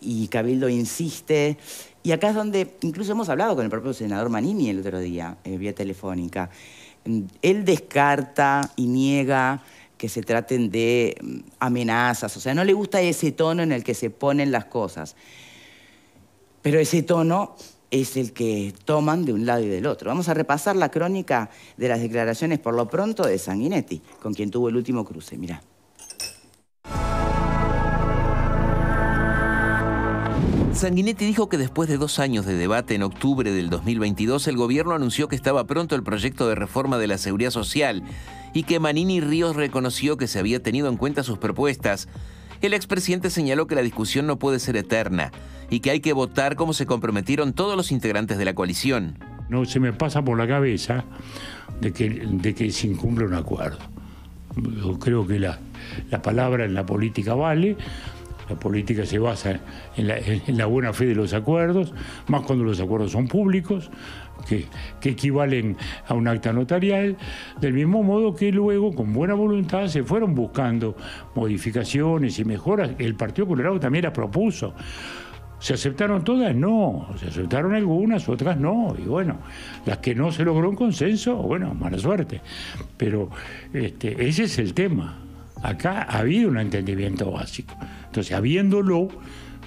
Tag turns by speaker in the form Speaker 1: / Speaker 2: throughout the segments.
Speaker 1: y Cabildo insiste. Y acá es donde incluso hemos hablado con el propio senador Manini el otro día, eh, vía telefónica. Mm, él descarta y niega que se traten de mm, amenazas, o sea, no le gusta ese tono en el que se ponen las cosas. Pero ese tono es el que toman de un lado y del otro. Vamos a repasar la crónica de las declaraciones por lo pronto de Sanguinetti, con quien tuvo el último cruce. mira
Speaker 2: Sanguinetti dijo que después de dos años de debate en octubre del 2022, el gobierno anunció que estaba pronto el proyecto de reforma de la seguridad social y que Manini Ríos reconoció que se había tenido en cuenta sus propuestas. El expresidente señaló que la discusión no puede ser eterna y que hay que votar como se comprometieron todos los integrantes de la coalición.
Speaker 3: No se me pasa por la cabeza de que, se incumple un acuerdo. creo que la palabra en la política vale, la política se basa en la, buena fe de los acuerdos, más cuando los acuerdos son públicos, que, equivalen a un acta notarial, del mismo modo que luego, con buena voluntad, se fueron buscando modificaciones y mejoras. El Partido Colorado también las propuso. ¿Se aceptaron todas? No. ¿Se aceptaron algunas? Otras no. Y bueno, las que no se logró un consenso, bueno, mala suerte. Pero este, ese es el tema. Acá ha habido un entendimiento básico. Entonces, habiéndolo,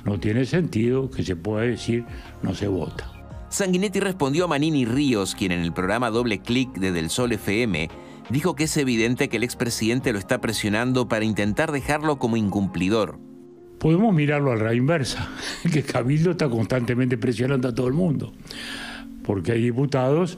Speaker 3: no tiene sentido que se pueda decir no se vota. Sanguinetti respondió
Speaker 2: a Manini Ríos, quien en el programa Doble Clic de Del Sol FM dijo que es evidente que el expresidente lo está presionando para intentar dejarlo como incumplidor.
Speaker 3: Podemos mirarlo a la inversa, que Cabildo está constantemente presionando a todo el mundo, porque hay diputados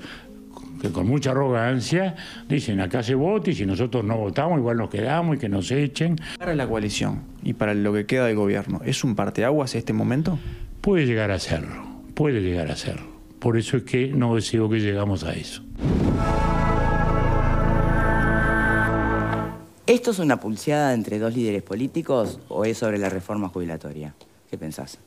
Speaker 3: que con mucha arrogancia dicen acá se vota y si nosotros no votamos igual nos quedamos y que nos echen. Para la coalición y para lo que queda del gobierno, ¿es un parteaguas este momento? Puede llegar a serlo, puede llegar a serlo. Por eso es que no deseo que llegamos a eso.
Speaker 1: ¿Esto es una pulseada entre dos líderes políticos o es sobre la reforma jubilatoria? ¿Qué pensás?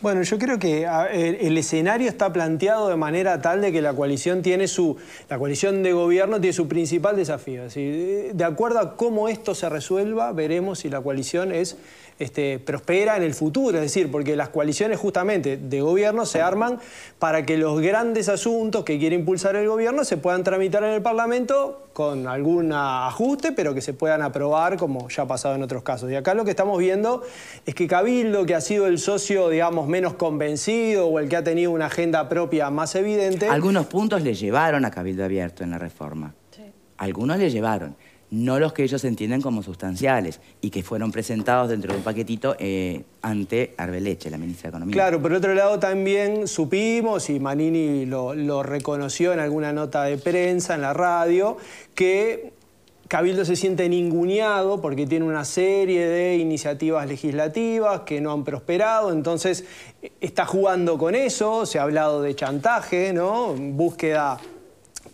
Speaker 4: Bueno, yo creo que el escenario está planteado de manera tal de que la coalición tiene su la coalición de gobierno tiene su principal desafío. de acuerdo a cómo esto se resuelva, veremos si la coalición es este, prospera en el futuro, es decir, porque las coaliciones justamente de gobierno se arman para que los grandes asuntos que quiere impulsar el gobierno se puedan tramitar en el Parlamento con algún ajuste, pero que se puedan aprobar, como ya ha pasado en otros casos. Y acá lo que estamos viendo es que Cabildo, que ha sido el socio, digamos, menos convencido o el que ha tenido una agenda propia más evidente... Algunos
Speaker 1: puntos le llevaron a Cabildo Abierto en la reforma. Sí. Algunos le llevaron no los que ellos entienden como sustanciales y que fueron presentados dentro de un paquetito eh, ante Arbeleche, la ministra de Economía.
Speaker 4: Claro, por otro lado también supimos, y Manini lo, lo reconoció en alguna nota de prensa, en la radio, que Cabildo se siente ninguneado porque tiene una serie de iniciativas legislativas que no han prosperado, entonces eh, está jugando con eso, se ha hablado de chantaje, ¿no? Búsqueda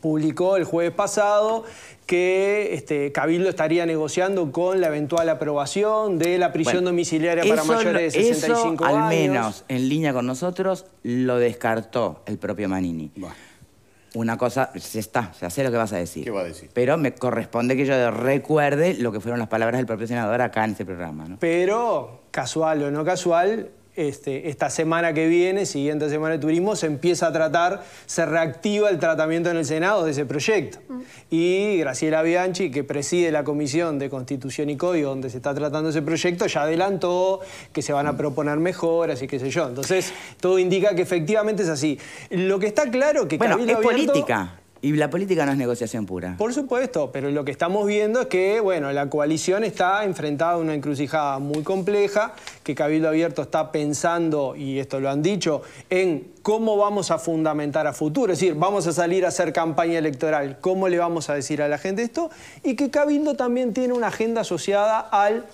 Speaker 4: publicó el jueves pasado que este, Cabildo estaría negociando con la eventual aprobación de la prisión domiciliaria para mayores de 65 años. Al menos
Speaker 1: en línea con nosotros lo descartó el propio Manini. Una cosa, se está, se hace lo que vas a decir. a decir? Pero me corresponde que yo recuerde lo que fueron las palabras del propio senador acá en este programa.
Speaker 4: Pero, casual o no casual, este, esta semana que viene, siguiente semana de turismo, se empieza a tratar, se reactiva el tratamiento en el Senado de ese proyecto. Mm. Y Graciela Bianchi, que preside la Comisión de Constitución y Código donde se está tratando ese proyecto, ya adelantó que se van a mm. proponer mejoras y qué sé yo. Entonces, todo indica que efectivamente es así. Lo que está claro que... Bueno, es política.
Speaker 1: Y la política no es negociación pura.
Speaker 4: Por supuesto, pero lo que estamos viendo es que, bueno, la coalición está enfrentada a una encrucijada muy compleja, que Cabildo Abierto está pensando, y esto lo han dicho, en cómo vamos a fundamentar a futuro. Es decir, vamos a salir a hacer campaña electoral, cómo le vamos a decir a la gente esto, y que Cabildo también tiene una agenda asociada al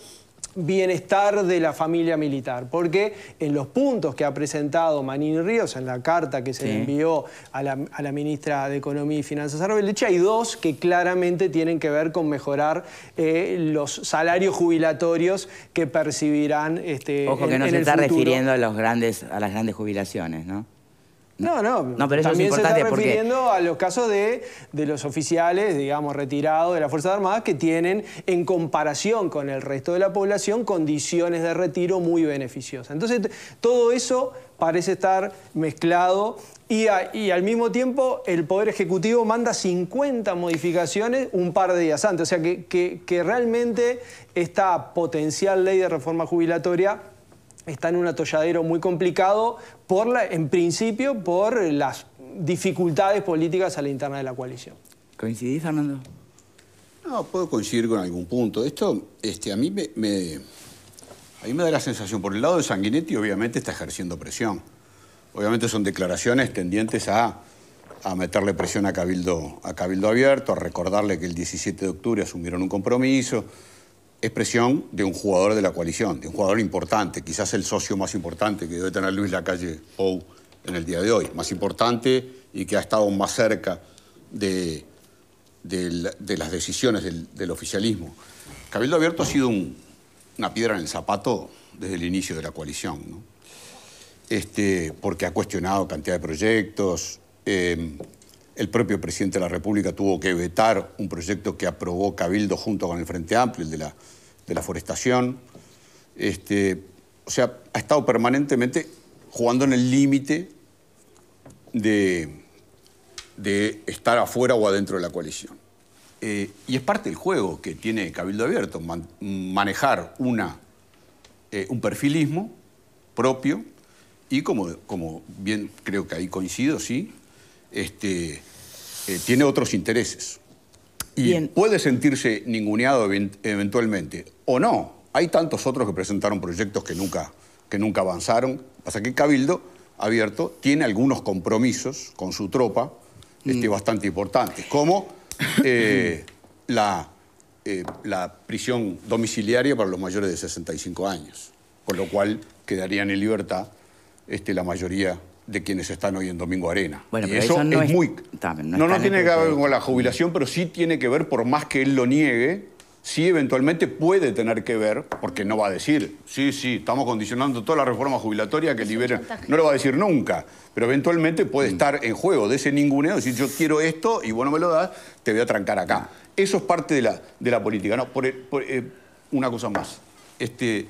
Speaker 4: bienestar de la familia militar, porque en los puntos que ha presentado Manín Ríos, en la carta que se le envió a la, ministra de Economía y Finanzas, Arbel hay dos que claramente tienen que ver con mejorar eh, los salarios jubilatorios que percibirán este, Ojo que no se está refiriendo
Speaker 1: a, los grandes, a las grandes jubilaciones, ¿no?
Speaker 4: No, no. No, se está refiriendo a los casos de, los oficiales, digamos, retirados de las Fuerzas Armadas que tienen, en comparación con el resto de la población, condiciones de retiro muy beneficiosas. Entonces, todo eso parece estar mezclado y, al mismo tiempo el Poder Ejecutivo manda 50 modificaciones un par de días antes. O sea que, que, que realmente esta potencial ley de reforma jubilatoria está en un atolladero muy complicado, por la, en principio por las dificultades políticas a la interna de la coalición. ¿Coincidís, Fernando?
Speaker 2: No, puedo coincidir con algún punto. Esto este, a, mí me, a mí me da la sensación, por el lado de Sanguinetti obviamente está ejerciendo presión. Obviamente son declaraciones tendientes a, meterle presión a Cabildo, a Cabildo Abierto, a recordarle que el 17 de octubre asumieron un compromiso, expresión de un jugador de la coalición, de un jugador importante, quizás el socio más importante que debe tener Luis Lacalle Pou en el día de hoy, más importante y que ha estado más cerca de, las decisiones del, oficialismo. Cabildo Abierto ha sido una piedra en el zapato desde el inicio de la coalición, este, porque ha cuestionado cantidad de proyectos, eh, el propio presidente de la República tuvo que vetar un proyecto que aprobó Cabildo junto con el Frente Amplio, el de la, de la forestación. Este, o sea, ha estado permanentemente jugando en el límite de, de, estar afuera o adentro de la coalición. Eh, y es parte del juego que tiene Cabildo Abierto, manejar una, eh, un perfilismo propio y como, como bien creo que ahí coincido, sí, este, eh, tiene otros intereses. Y puede sentirse ninguneado eventualmente, o no. Hay tantos otros que presentaron proyectos que nunca, que nunca avanzaron. Pasa que Cabildo, abierto, tiene algunos compromisos con su tropa este, mm. bastante importantes, como eh, la, eh, la prisión domiciliaria para los mayores de 65 años, con lo cual quedarían en libertad este, la mayoría de quienes están hoy en Domingo Arena. Bueno, pero eso, es,
Speaker 1: muy... no, no, tiene que ver
Speaker 2: con la jubilación, pero sí tiene que ver, por más que él lo niegue, sí eventualmente puede tener que ver, porque no va a decir, sí, sí, estamos condicionando toda la reforma jubilatoria que libera. No lo va a decir nunca, pero eventualmente puede mm. estar en juego de ese ninguneo, decir yo quiero esto y vos no me lo das, te voy a trancar acá. Mm. Eso es parte de la, de la política. No, por, eh, una cosa más, este,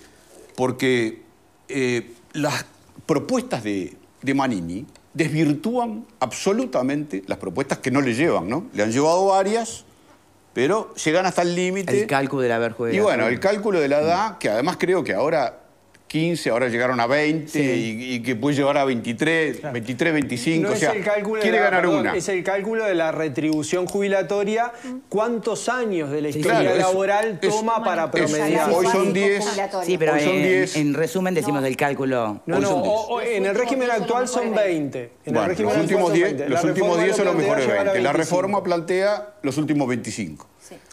Speaker 2: porque eh, las propuestas de de Manini desvirtúan absolutamente las propuestas que no le llevan, ¿no? Le han llevado varias, pero llegan hasta el límite. El cálculo de la verjuela. Y bueno, el cálculo de la edad, que además creo que ahora 15, ahora llegaron
Speaker 4: a 20
Speaker 2: y, y, que puede llevar a 23, 23, 25. o sea, quiere ganar una.
Speaker 4: Es el cálculo de la retribución jubilatoria. ¿Cuántos años de la historia laboral toma para promediar? hoy son 10. Sí, pero hoy son en, 10.
Speaker 1: en, resumen decimos del
Speaker 2: cálculo. No, no,
Speaker 4: en el régimen actual son 20. En el régimen los últimos 10, los últimos 10 son los mejores 20. La reforma plantea
Speaker 2: los últimos 25.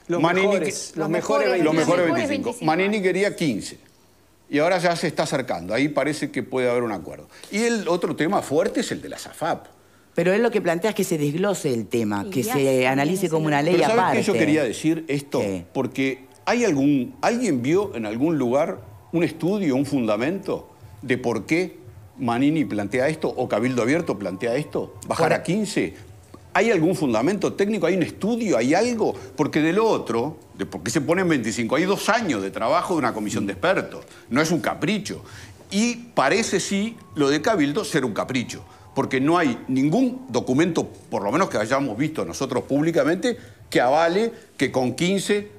Speaker 4: Los, mejores,
Speaker 2: los mejores 25. Los mejores 25. Manini quería 15. Y ahora ya se está acercando, ahí parece que puede haber un acuerdo. Y el otro tema fuerte es el de la SAFAP. Pero él lo que plantea es
Speaker 1: que se desglose el tema, que se analice como una ley aparte. yo quería
Speaker 2: decir esto, porque hay algún, alguien vio en algún lugar un estudio, un fundamento de por qué Manini plantea esto o Cabildo Abierto plantea esto, bajar a 15, ¿Hay algún fundamento técnico? ¿Hay un estudio? ¿Hay algo? Porque del otro, de por qué se ponen 25, hay dos años de trabajo de una comisión de expertos. No es un capricho. Y parece sí lo de Cabildo ser un capricho, porque no hay ningún documento, por lo menos que hayamos visto nosotros públicamente, que avale que con 15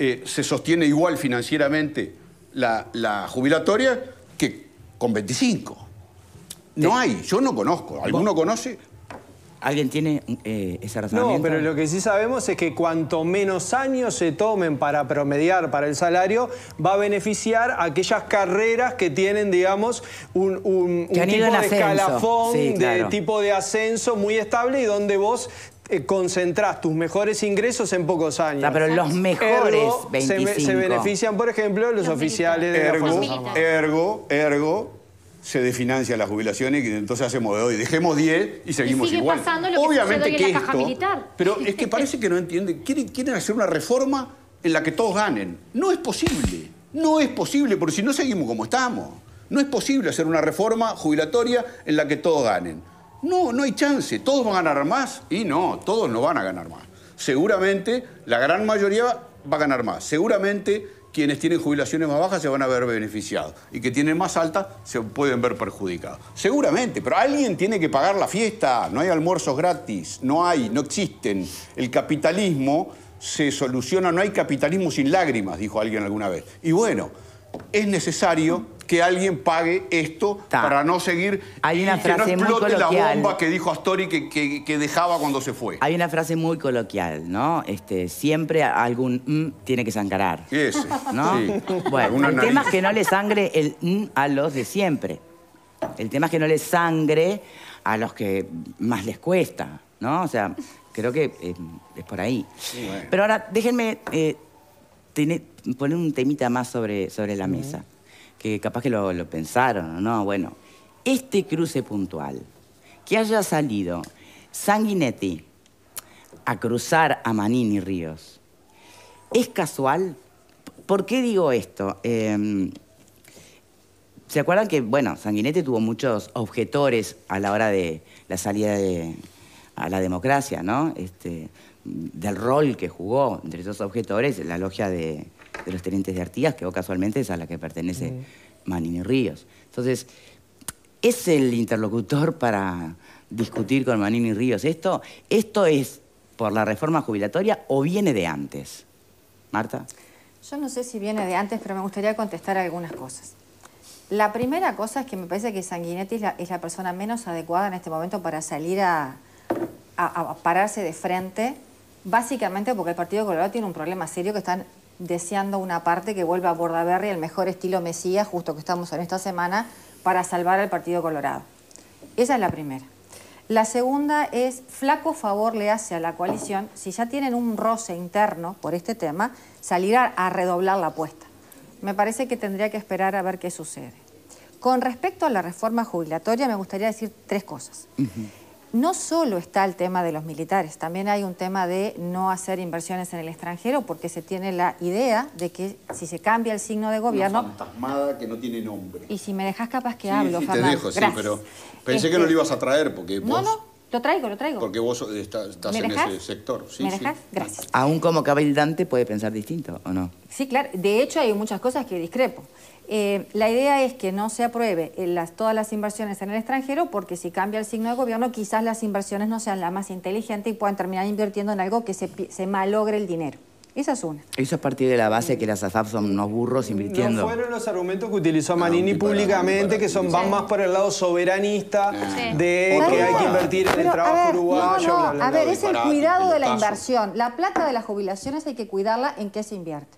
Speaker 2: eh, se sostiene igual financieramente la, la jubilatoria que
Speaker 4: con 25.
Speaker 2: No hay, yo no conozco. ¿Alguno conoce? ¿Alguien
Speaker 1: tiene eh, esa razonamiento? No, pero
Speaker 4: lo que sí sabemos es que cuanto menos años se tomen para promediar para el salario, va a beneficiar aquellas carreras que tienen, digamos, un, tipo de escalafón, de tipo de ascenso muy estable y donde vos eh, concentrás tus mejores ingresos en pocos años. Ah, pero los mejores Se, benefician, por ejemplo, los, oficiales de ergo, la Ergo, ergo,
Speaker 2: se definancia las jubilaciones y entonces hacemos de hoy, dejemos 10 y seguimos y sigue igual. Pasando lo Obviamente la caja militar. pero es que parece que no entienden, quieren, quieren hacer una reforma en la que todos ganen. No es posible, no es posible, porque si no seguimos como estamos. No es posible hacer una reforma jubilatoria en la que todos ganen. No, no hay chance, todos van a ganar más y no, todos no van a ganar más. Seguramente la gran mayoría va a ganar más. Seguramente quienes tienen jubilaciones más bajas se van a ver beneficiados y que tienen más altas se pueden ver perjudicados. Seguramente, pero alguien tiene que pagar la fiesta, no hay almuerzos gratis, no hay, no existen. El capitalismo se soluciona, no hay capitalismo sin lágrimas, dijo alguien alguna vez. Y bueno, es necesario que alguien pague esto para no seguir Hay una frase que no explote la bomba que dijo Astori que, que, dejaba cuando se fue.
Speaker 1: Hay una frase muy coloquial, ¿no? Este, siempre algún mm tiene que sangrar. Ese, Sí. Bueno, el tema es que no le sangre el mm a los de siempre. El tema es que no le sangre a los que más les cuesta, ¿no? O sea, creo que eh, es por ahí. Pero ahora, déjenme eh, poner un temita más sobre, sobre la mesa que capaz que lo, pensaron, ¿no? Bueno, este cruce puntual, que haya salido Sanguinetti a cruzar a Manini Ríos, ¿es casual? ¿Por qué digo esto? Em, ¿Se acuerdan que, bueno, Sanguinetti tuvo muchos objetores a la hora de la salida de, a la democracia, ¿no? Este, del rol que jugó entre esos objetores, la logia de, de los tenientes de Artigas, que casualmente es a la que pertenece Manini Ríos. Entonces, es el interlocutor para discutir con Manini Ríos esto. ¿Esto es por la reforma jubilatoria o viene de antes? Marta.
Speaker 5: Yo no sé si viene de antes, pero me gustaría contestar algunas cosas. La primera cosa es que me parece que Sanguinetti es la, persona menos adecuada en este momento para salir a, pararse de frente, básicamente porque el Partido Colorado tiene un problema serio que están deseando una parte que vuelva a Bordaberry el mejor estilo Mesías, justo que estamos en esta semana, para salvar al Partido Colorado. Esa es la primera. La segunda es, flaco favor le hace a la coalición, si ya tienen un roce interno por este tema, salir a, redoblar la apuesta. Me parece que tendría que esperar a ver qué sucede. Con respecto a la reforma jubilatoria, me gustaría decir tres cosas no solo está el tema de los militares, también hay un tema de no hacer inversiones en el extranjero porque se tiene la idea de que si se cambia el signo de gobierno... Una
Speaker 2: fantasmada que no tiene nombre. Y
Speaker 5: si me dejas capaz que hablo, sí, te dejo, sí, pero
Speaker 2: pensé que no este, lo ibas a traer porque No, no,
Speaker 5: lo traigo, lo traigo. Porque
Speaker 2: vos estás, en ese sector. Sí, ¿Me dejas?
Speaker 5: Gracias.
Speaker 1: Aún como cabildante puede pensar distinto, ¿o no?
Speaker 5: Sí, claro. De hecho, hay muchas cosas que discrepo. Eh, la idea es que no se apruebe eh, todas las inversiones en el extranjero porque si cambia el signo de gobierno quizás las inversiones no sean las más inteligentes y puedan terminar invirtiendo en algo que se, malogre el dinero. Esa es una.
Speaker 1: Eso es partir de la base que las ASAP son unos burros invirtiendo. No
Speaker 4: fueron los argumentos que utilizó Manini públicamente, que son van más por el lado soberanista de que hay que invertir en el trabajo uruguayo. a ver, es el cuidado de la
Speaker 5: inversión. La plata de las jubilaciones hay que cuidarla en qué se invierte.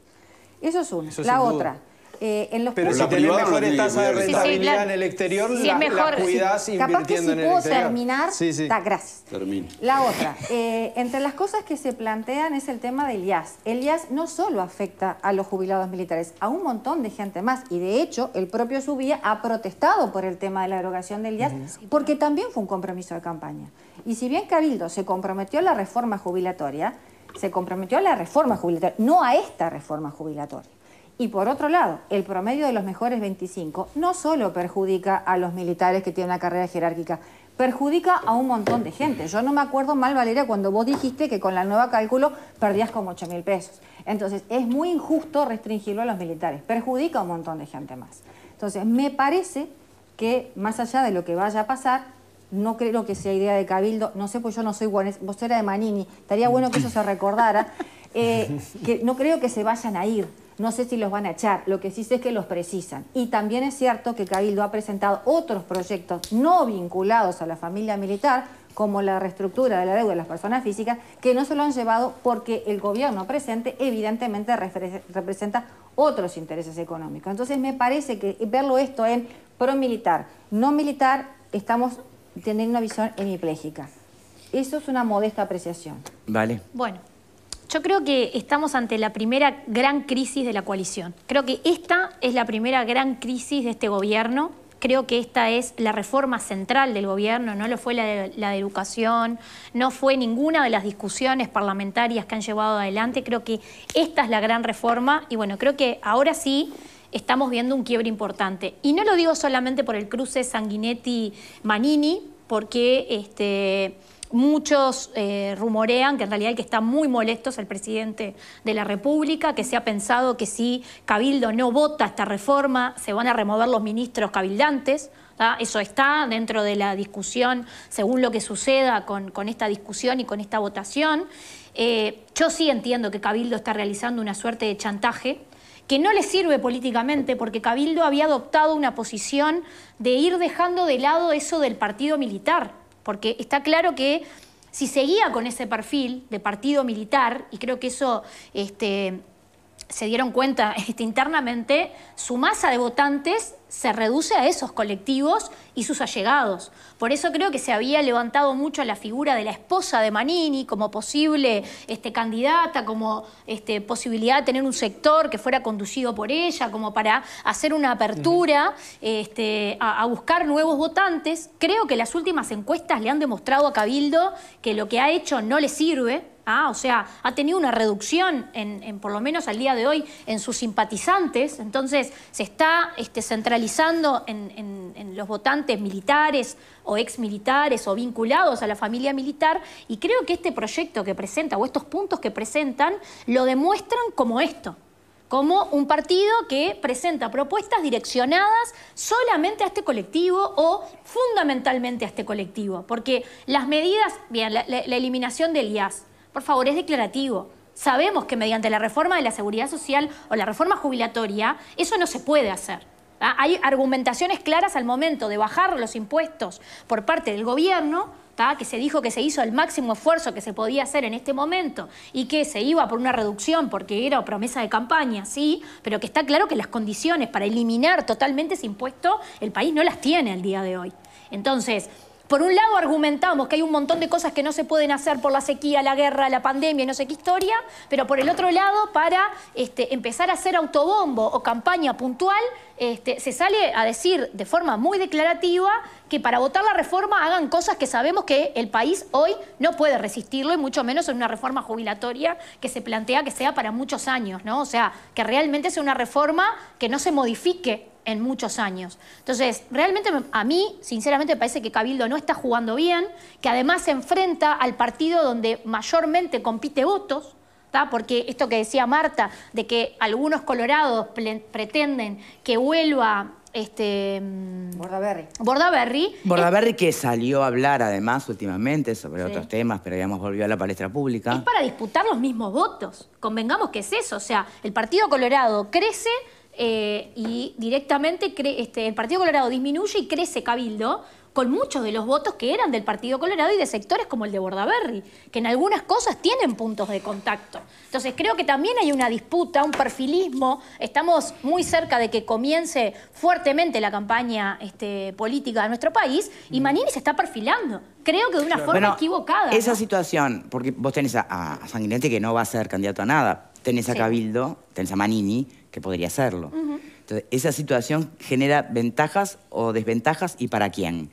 Speaker 5: Eso es una. la otra. Eh, en los pero si tenés mejores tasas de rentabilidad en
Speaker 4: el exterior, si la, mejor, la Capaz que si terminar, sí, gracias.
Speaker 5: La otra, eh, entre las cosas que se plantean es el tema del IAS. El IAS no solo afecta a los jubilados militares, a un montón de gente más. Y de hecho, el propio Subía ha protestado por el tema de la derogación del IAS, porque también fue un compromiso de campaña. Y si bien Cabildo se comprometió a la reforma jubilatoria, se comprometió a la reforma jubilatoria, no a esta reforma jubilatoria. Y por otro lado, el promedio de los mejores 25 no solo perjudica a los militares que tienen una carrera jerárquica, perjudica a un montón de gente. Yo no me acuerdo mal, Valeria, cuando vos dijiste que con la nueva cálculo perdías como 8 mil pesos. Entonces, es muy injusto restringirlo a los militares, perjudica a un montón de gente más. Entonces, me parece que más allá de lo que vaya a pasar, no creo que sea idea de Cabildo, no sé, pues yo no soy buena vos eras de Manini, estaría bueno que eso se recordara, eh, que no creo que se vayan a ir. No sé si los van a echar, lo que sí sé es que los precisan. Y también es cierto que Cabildo ha presentado otros proyectos no vinculados a la familia militar, como la reestructura de la deuda de las personas físicas, que no se lo han llevado porque el gobierno presente evidentemente representa otros intereses económicos. Entonces me parece que verlo esto en pro-militar, no militar, estamos teniendo una visión hemipléjica. Eso es una
Speaker 6: modesta apreciación. Vale. Bueno. Yo creo que estamos ante la primera gran crisis de la coalición. Creo que esta es la primera gran crisis de este gobierno. Creo que esta es la reforma central del gobierno, no lo fue la de, la educación, no fue ninguna de las discusiones parlamentarias que han llevado adelante. Creo que esta es la gran reforma y bueno, creo que ahora sí estamos viendo un quiebre importante. Y no lo digo solamente por el cruce Sanguinetti-Manini, porque este, muchos eh, rumorean que en realidad que está muy molestos el presidente de la República, que se ha pensado que si Cabildo no vota esta reforma, se van a remover los ministros cabildantes. Eso está dentro de la discusión, según lo que suceda con, esta discusión y con esta votación. Eh, yo sí entiendo que Cabildo está realizando una suerte de chantaje que no le sirve políticamente porque Cabildo había adoptado una posición de ir dejando de lado eso del partido militar, porque está claro que si seguía con ese perfil de partido militar, y creo que eso este, se dieron cuenta internamente, su masa de votantes se reduce a esos colectivos y sus allegados. Por eso creo que se había levantado mucho la figura de la esposa de Manini como posible este, candidata, como este, posibilidad de tener un sector que fuera conducido por ella, como para hacer una apertura este, a, buscar nuevos votantes. Creo que las últimas encuestas le han demostrado a Cabildo que lo que ha hecho no le sirve Ah, o sea, ha tenido una reducción, en, por lo menos al día de hoy, en sus simpatizantes. Entonces, se está este, centralizando en, los votantes militares o exmilitares o vinculados a la familia militar. Y creo que este proyecto que presenta o estos puntos que presentan lo demuestran como esto como un partido que presenta propuestas direccionadas solamente a este colectivo o fundamentalmente a este colectivo, porque las medidas, bien, la, la eliminación del IAS, por favor, es declarativo. Sabemos que mediante la reforma de la seguridad social o la reforma jubilatoria, eso no se puede hacer. ¿ah? Hay argumentaciones claras al momento de bajar los impuestos por parte del gobierno, que se dijo que se hizo el máximo esfuerzo que se podía hacer en este momento y que se iba por una reducción porque era promesa de campaña, sí, pero que está claro que las condiciones para eliminar totalmente ese impuesto el país no las tiene al día de hoy. Entonces, por un lado argumentamos que hay un montón de cosas que no se pueden hacer por la sequía, la guerra, la pandemia, no sé qué historia, pero por el otro lado, para este, empezar a hacer autobombo o campaña puntual, este, se sale a decir de forma muy declarativa que para votar la reforma hagan cosas que sabemos que el país hoy no puede resistirlo y mucho menos en una reforma jubilatoria que se plantea que sea para muchos años, ¿no? O sea, que realmente sea una reforma que no se modifique en muchos años. Entonces, realmente a mí, sinceramente, me parece que Cabildo no está jugando bien, que además se enfrenta al partido donde mayormente compite votos, porque esto que decía Marta, de que algunos colorados pretenden que vuelva este, mm, Bordaberry. Bordaberry.
Speaker 1: Bordaberry que salió a hablar además últimamente sobre otros temas, pero hemos volvió a la palestra pública. Es
Speaker 6: para disputar los mismos votos. Convengamos que es eso. O sea, el Partido Colorado crece eh, y directamente este, el Partido Colorado disminuye y crece Cabildo con muchos de los votos que eran del Partido Colorado y de sectores como el de Bordaberry, que en algunas cosas tienen puntos de contacto. Entonces creo que también hay una disputa, un perfilismo. Estamos muy cerca de que comience fuertemente la campaña este, política de nuestro país y Manini se está perfilando. Creo que de una forma equivocada. Esa
Speaker 1: situación, porque vos tenés a, a Sanguinetti que no va a ser candidato a nada, tenés a Cabildo, tenés a Manini que podría serlo. Entonces, esa situación genera ventajas o desventajas y para quién.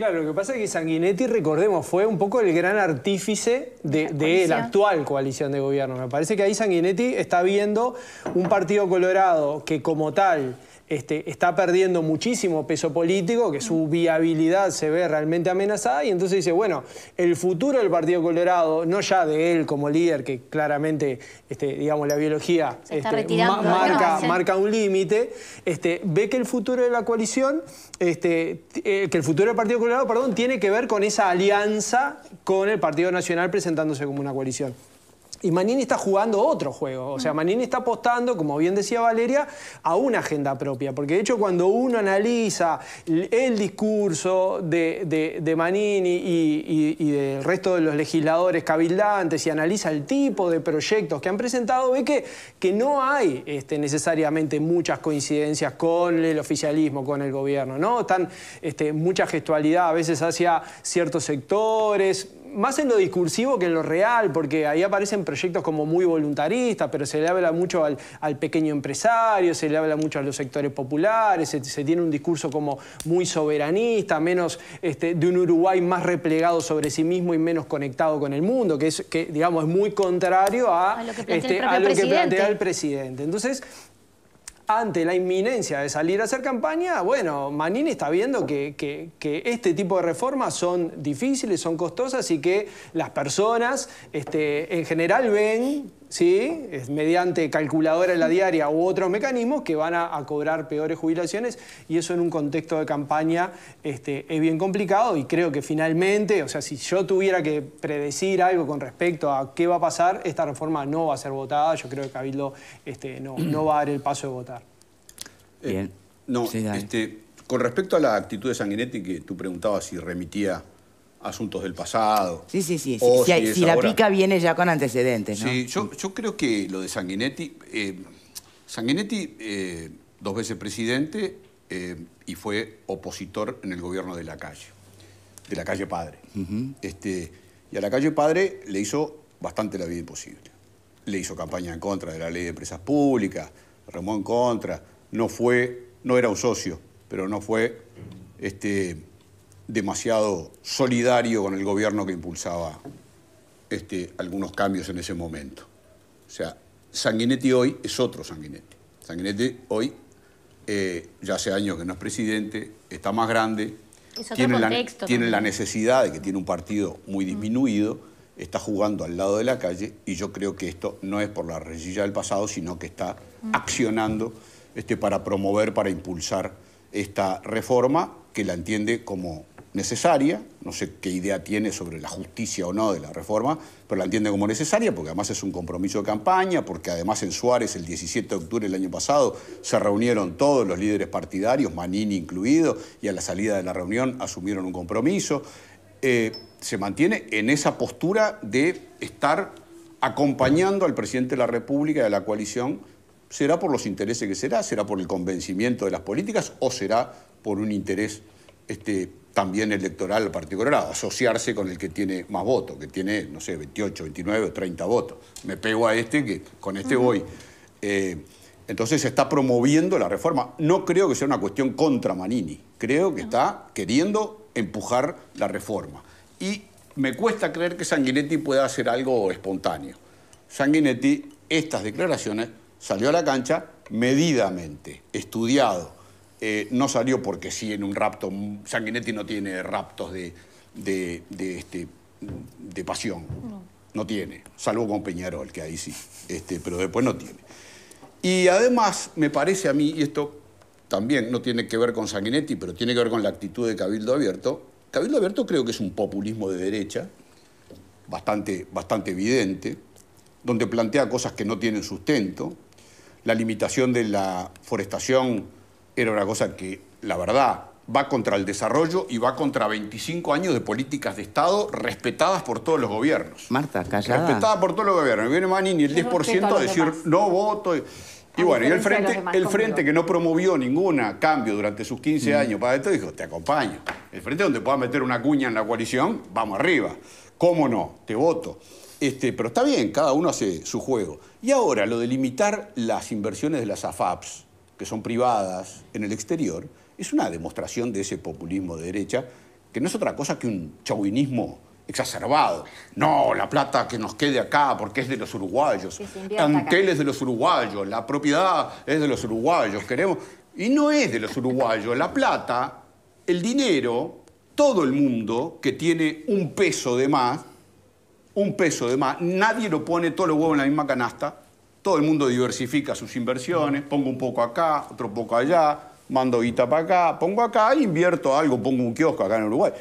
Speaker 4: Claro, lo que pasa es que Sanguinetti, recordemos, fue un poco el gran artífice de, de la actual coalición de gobierno. Me parece que ahí Sanguinetti está viendo un partido colorado que como tal este, está perdiendo muchísimo peso político, que su viabilidad se ve realmente amenazada, y entonces dice, bueno, el futuro del Partido Colorado, no ya de él como líder, que claramente, este, digamos, la biología este, marca, marca, un límite, ve que el futuro de la coalición, eh, que el futuro del Partido Colorado, perdón, tiene que ver con esa alianza con el Partido Nacional presentándose como una coalición. Y Manini está jugando otro juego. O sea, mm. Manini está apostando, como bien decía Valeria, a una agenda propia. Porque de hecho, cuando uno analiza el discurso de, Manini y, del resto de los legisladores cabildantes y analiza el tipo de proyectos que han presentado, ve que, que no hay este, necesariamente muchas coincidencias con el oficialismo, con el gobierno. ¿no? Están este, mucha gestualidad a veces hacia ciertos sectores más en lo discursivo que en lo real, porque ahí aparecen proyectos como muy voluntaristas, pero se le habla mucho al, pequeño empresario, se le habla mucho a los sectores populares, se, tiene un discurso como muy soberanista, menos este, de un Uruguay más replegado sobre sí mismo y menos conectado con el mundo, que es que digamos es muy contrario a, que plantea, el, este, a el presidente. Entonces, ante la inminencia de salir a hacer campaña, bueno, Manini está viendo que, este tipo de reformas son difíciles, son costosas y que las personas este, en general ven ¿sí? es mediante calculadora en la diaria u otros mecanismos que van a, cobrar peores jubilaciones y eso en un contexto de campaña este, es bien complicado y creo que finalmente, o sea, si yo tuviera que predecir algo con respecto a qué va a pasar, esta reforma no va a ser votada, yo creo que Cabildo este, no, va a dar el paso de votar.
Speaker 2: Bien. no, este, con respecto a la actitud de Sanguinetti, que tú preguntabas si remitía asuntos del pasado. Sí, sí, sí. si, la pica
Speaker 1: viene ya con antecedentes, ¿no? Sí,
Speaker 2: yo, creo que lo de Sanguinetti... Eh, Sanguinetti, eh, dos veces presidente eh, y fue opositor en el gobierno de la calle, de la calle Padre. este, y a la calle Padre le hizo bastante la vida imposible. Le hizo campaña en contra de la ley de empresas públicas, remó en contra, no fue, no era un socio, pero no fue... Este, demasiado solidario con el gobierno que impulsaba este, algunos cambios en ese momento. O sea, Sanguinetti hoy es otro Sanguinetti. Sanguinetti hoy eh, ya hace años que no es presidente, está más grande,
Speaker 3: tiene, la,
Speaker 2: necesidad de que tiene un partido mm. muy disminuido, está jugando al lado de la calle y yo creo que esto no es por la resilla del pasado, sino que está mm. accionando este, para promover, para impulsar esta reforma que la entiende como necesaria, no sé qué idea tiene sobre la justicia o no de la reforma, pero la entiende como necesaria porque además es un compromiso de campaña, porque además en Suárez el 17 de octubre del año pasado se reunieron todos los líderes partidarios, Manini incluido, y a la salida de la reunión asumieron un compromiso. Eh, se mantiene en esa postura de estar acompañando al presidente de la República y a la coalición será por los intereses que será, será por el convencimiento de las políticas o será por un interés este, también electoral al Partido Colorado, asociarse con el que tiene más votos, que tiene, no sé, 28, 29 o 30 votos. Me pego a este, que con este voy. Eh, entonces se está promoviendo la reforma. No creo que sea una cuestión contra Manini, creo que está queriendo empujar la reforma. Y me cuesta creer que Sanguinetti pueda hacer algo espontáneo. Sanguinetti, estas declaraciones, salió a la cancha medidamente, estudiado, eh, no salió porque sí en un rapto. Mm, Sanguinetti no tiene raptos de, este, de pasión. No. tiene, salvo con Peñarol, que ahí sí, este, pero después no tiene. Y además me parece a mí, y esto también no tiene que ver con Sanguinetti, pero tiene que ver con la actitud de Cabildo Abierto. Cabildo Abierto creo que es un populismo de derecha, bastante, bastante evidente, donde plantea cosas que no tienen sustento, la limitación de la forestación era una cosa que, la verdad, va contra el desarrollo y va contra 25 años de políticas de Estado respetadas por todos los gobiernos. Marta, callada. Respetadas por todos los gobiernos. Y viene Mani ni el 10% a, decir no voto. Y, bueno, y el frente, el frente que no promovió ningún cambio durante sus 15 mm. años para esto, dijo, te acompaño. El frente donde pueda meter una cuña en la coalición, vamos arriba. ¿Cómo no? Te voto. Este, pero está bien, cada uno hace su juego. Y ahora, lo de limitar las inversiones de las AFAPs que son privadas en el exterior, es una demostración de ese populismo de derecha, que no es otra cosa que un chauvinismo exacerbado. No, la plata que nos quede acá porque es de los uruguayos. Antel es de los uruguayos, la propiedad es de los uruguayos, queremos... Y no es de los uruguayos, la plata, el dinero, todo el mundo que tiene un peso de más, un peso de más, nadie lo pone todos los huevos en la misma canasta, todo el mundo diversifica sus inversiones, pongo un poco acá, otro poco allá, mando guita para acá, pongo acá, invierto algo, pongo un kiosco acá en Uruguay.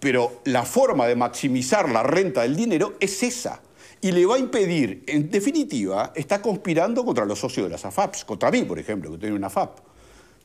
Speaker 2: Pero la forma de maximizar la renta del dinero es esa. Y le va a impedir, en definitiva, está conspirando contra los socios de las AFAPs, contra mí, por ejemplo, que tengo una AFAP,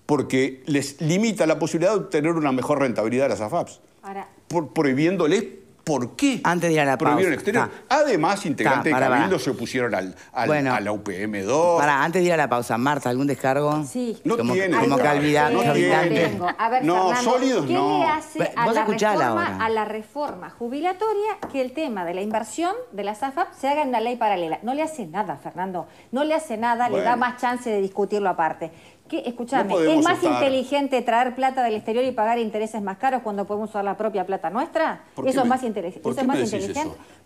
Speaker 2: porque les limita la posibilidad de obtener una mejor rentabilidad de las AFAPs, Ahora... prohibiéndoles ¿Por qué Antes de ir a la pausa. Además, integrantes de Cabildo se opusieron al, al a la UPM2. Para, antes de ir a
Speaker 1: la pausa, Marta, ¿algún descargo? Sí. No como, tiene. Como que no tiene.
Speaker 2: A ver, no, ¿qué
Speaker 1: le hace a la, reforma,
Speaker 5: a la reforma jubilatoria que el tema de la inversión de la SAFAP se haga en una ley paralela? No le hace nada, Fernando. No le hace nada, le da más chance de discutirlo aparte. ¿Qué? Escuchame, ¿es más inteligente traer plata del exterior y pagar intereses más caros cuando podemos usar la propia plata nuestra? Eso, es eso más, inteligente.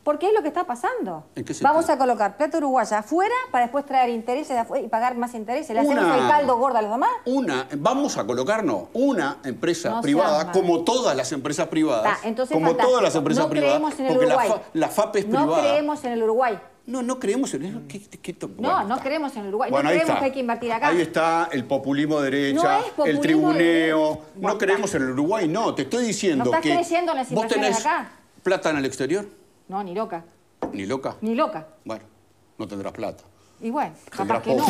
Speaker 5: Porque es lo que está pasando. Vamos a colocar plata uruguaya afuera para después traer intereses afuera y pagar más intereses. ¿Le hacemos el caldo gordo a los demás? Una,
Speaker 2: vamos a colocarnos una empresa privada, como todas las empresas privadas. como todas las empresas privadas. porque la FAP es privada. No creemos
Speaker 5: en el Uruguay. No, no creemos en eso. no, no creemos en Uruguay. no creemos que hay que invertir acá. Ahí
Speaker 2: está el populismo derecha, el tribuneo. No creemos en Uruguay, no. Te estoy diciendo no estás que... creciendo la situación ¿Vos tenés acá? plata en el exterior? No, ni loca. ¿Ni loca? Ni loca. Bueno, no tendrás plata. Y bueno, capaz que no,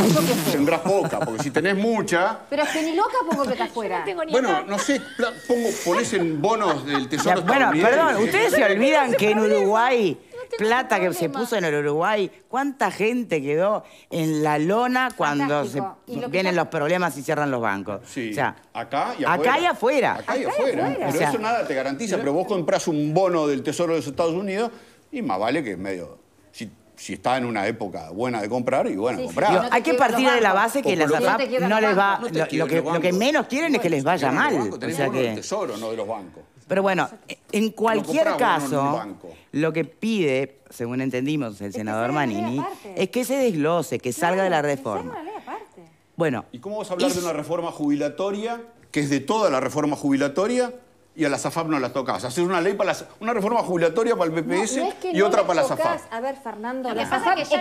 Speaker 2: Tendrás poca, porque si tenés mucha...
Speaker 5: Pero es que ni loca pongo plata afuera. bueno,
Speaker 2: no sé, pongo, ponés en bonos del Tesoro Bueno, perdón, ustedes se olvidan que en Uruguay
Speaker 1: plata que se puso en el Uruguay, cuánta gente quedó en la lona cuando vienen los problemas y cierran los bancos. O acá y afuera. Acá y
Speaker 2: afuera. Pero eso nada te garantiza, pero vos compras un bono del Tesoro de los Estados Unidos y más vale que es medio... Si, está en una época buena de comprar, y bueno, comprar. hay que partir de la base
Speaker 1: que las no les va...
Speaker 4: lo,
Speaker 2: que, menos quieren es que les vaya mal. tesoro, no de los bancos.
Speaker 1: Pero bueno, en cualquier caso, lo que pide, según entendimos, el senador Manini, es que se desglose, que salga de la reforma.
Speaker 2: Bueno. ¿Y cómo vas a hablar de una reforma jubilatoria que es de toda la reforma jubilatoria y a la AFAP no las tocas. hacer una ley para las, una reforma jubilatoria para el BPS y otra para la AFAP...
Speaker 6: A ver, Fernando, la ya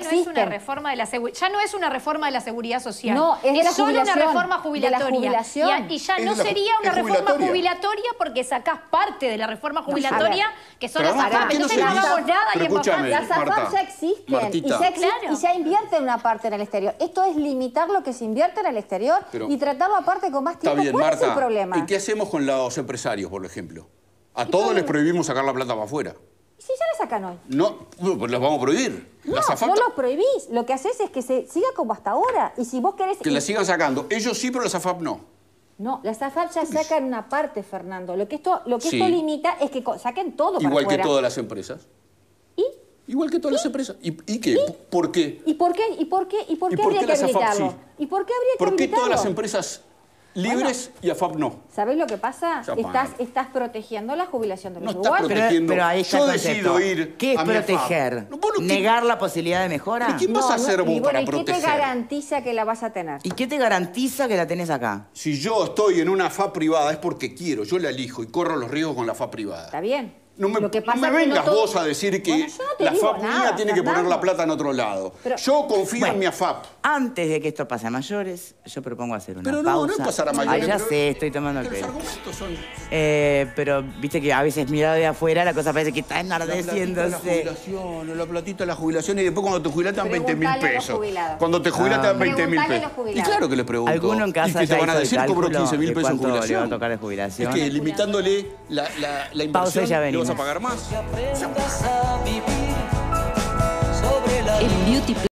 Speaker 6: no es una reforma de la ya no es una reforma de la seguridad social. No, es, solo una reforma jubilatoria. Y, ya no sería una reforma jubilatoria. porque sacás parte de la reforma jubilatoria que son las AFAP... no nada y Las AFAP ya existen y ya
Speaker 5: invierte una parte en el exterior.
Speaker 6: Esto es limitar
Speaker 5: lo que se invierte en el exterior y tratarlo aparte con más tiempo. ¿Cuál es el problema? ¿Y qué
Speaker 2: hacemos con los empresarios? por ejemplo. A todos les prohibimos sacar la plata para afuera.
Speaker 5: ¿Y si ya la sacan hoy.
Speaker 2: No, pues las vamos a prohibir. No, no los
Speaker 5: prohibís. Lo que haces es que se siga como hasta ahora. Y si vos querés... Que la
Speaker 2: sigan sacando. Ellos sí, pero la SAFAP no.
Speaker 5: No, las SAFAP ya saca una parte, Fernando. Lo que esto, lo que limita es que saquen todo para Igual que todas las
Speaker 2: empresas. ¿Y? Igual que todas las empresas. ¿Y, qué? por qué?
Speaker 5: ¿Y por qué? ¿Y por qué, y por qué habría que habilitarlo? ¿Y por qué habría que ¿Por qué todas las
Speaker 2: empresas libres y FAP no.
Speaker 5: ¿Sabés lo que pasa? Estás, estás protegiendo la jubilación de los no
Speaker 2: Pero, ahí está Yo decido ir ¿Qué es proteger?
Speaker 1: ¿Negar la posibilidad de mejora? ¿Y quién vas a hacer vos para proteger? ¿y ¿Qué te
Speaker 5: garantiza que la vas a
Speaker 1: tener? ¿Y qué te garantiza que la tenés
Speaker 2: acá? Si yo estoy en una FAP privada es porque quiero, yo la elijo y corro los riesgos con la FAP privada.
Speaker 6: Está bien. No me, vengas vos
Speaker 2: a decir que la FAP mía tiene que poner la plata en otro lado. yo confío en mi AFAP.
Speaker 1: Antes de que esto pase a mayores, yo propongo hacer una pero pausa. Pero no, pasará a mayores. ya sé, estoy tomando el pelo. Los
Speaker 2: argumentos son...
Speaker 1: Eh, pero viste que a veces mirado de afuera la cosa parece que está enardeciéndose. La platita la
Speaker 2: jubilación, la platita la jubilación y después cuando te jubilás te dan 20 mil pesos. Cuando te jubilás te dan 20 ah. mil pesos. Y claro que les pregunto. Alguno en casa y que te van a decir cobro 15 mil pesos en jubilación. Le de jubilación. Es que limitándole la,
Speaker 4: la, la inversión vas a pagar más.
Speaker 3: El beauty